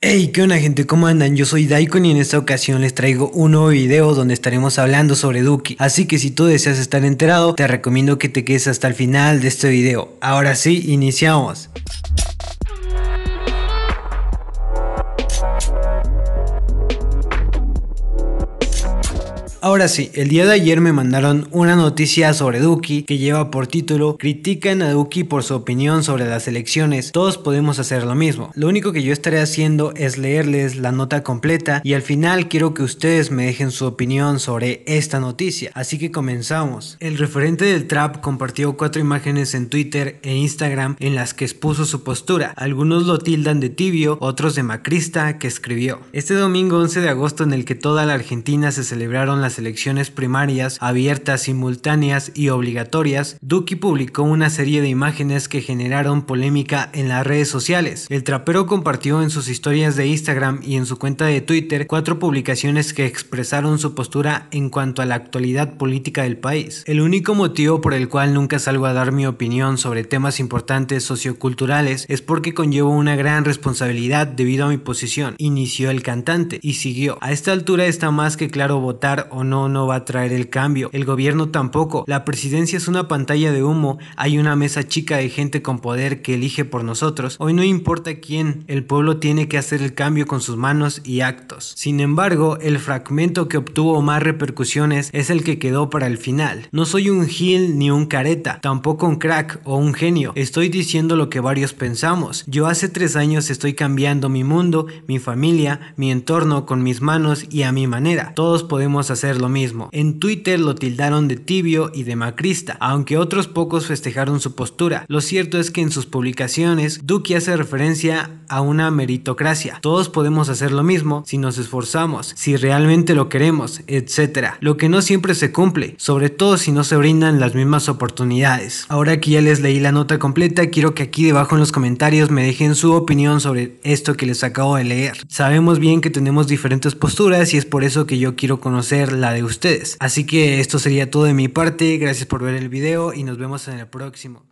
Hey, ¿qué onda gente? ¿Cómo andan? Yo soy Daikon y en esta ocasión les traigo un nuevo video donde estaremos hablando sobre Duki. Así que si tú deseas estar enterado, te recomiendo que te quedes hasta el final de este video. Ahora sí, iniciamos. Ahora sí, el día de ayer me mandaron una noticia sobre Duki que lleva por título Critican a Duki por su opinión sobre las elecciones. Todos podemos hacer lo mismo. Lo único que yo estaré haciendo es leerles la nota completa y al final quiero que ustedes me dejen su opinión sobre esta noticia. Así que comenzamos. El referente del trap compartió cuatro imágenes en Twitter e Instagram en las que expuso su postura. Algunos lo tildan de tibio, otros de macrista que escribió. Este domingo 11 de agosto en el que toda la Argentina se celebraron las elecciones primarias abiertas, simultáneas y obligatorias, Duki publicó una serie de imágenes que generaron polémica en las redes sociales. El trapero compartió en sus historias de Instagram y en su cuenta de Twitter cuatro publicaciones que expresaron su postura en cuanto a la actualidad política del país. El único motivo por el cual nunca salgo a dar mi opinión sobre temas importantes socioculturales es porque conllevo una gran responsabilidad debido a mi posición, inició el cantante y siguió. A esta altura está más que claro votar o o no, no va a traer el cambio. El gobierno tampoco. La presidencia es una pantalla de humo. Hay una mesa chica de gente con poder que elige por nosotros. Hoy no importa quién, el pueblo tiene que hacer el cambio con sus manos y actos. Sin embargo, el fragmento que obtuvo más repercusiones es el que quedó para el final. No soy un gil ni un careta, tampoco un crack o un genio. Estoy diciendo lo que varios pensamos. Yo hace tres años estoy cambiando mi mundo, mi familia, mi entorno con mis manos y a mi manera. Todos podemos hacer lo mismo. En Twitter lo tildaron de tibio y de macrista, aunque otros pocos festejaron su postura. Lo cierto es que en sus publicaciones, Duque hace referencia a una meritocracia. Todos podemos hacer lo mismo si nos esforzamos, si realmente lo queremos, etc. Lo que no siempre se cumple, sobre todo si no se brindan las mismas oportunidades. Ahora que ya les leí la nota completa, quiero que aquí debajo en los comentarios me dejen su opinión sobre esto que les acabo de leer. Sabemos bien que tenemos diferentes posturas y es por eso que yo quiero conocer la de ustedes. Así que esto sería todo de mi parte, gracias por ver el video y nos vemos en el próximo.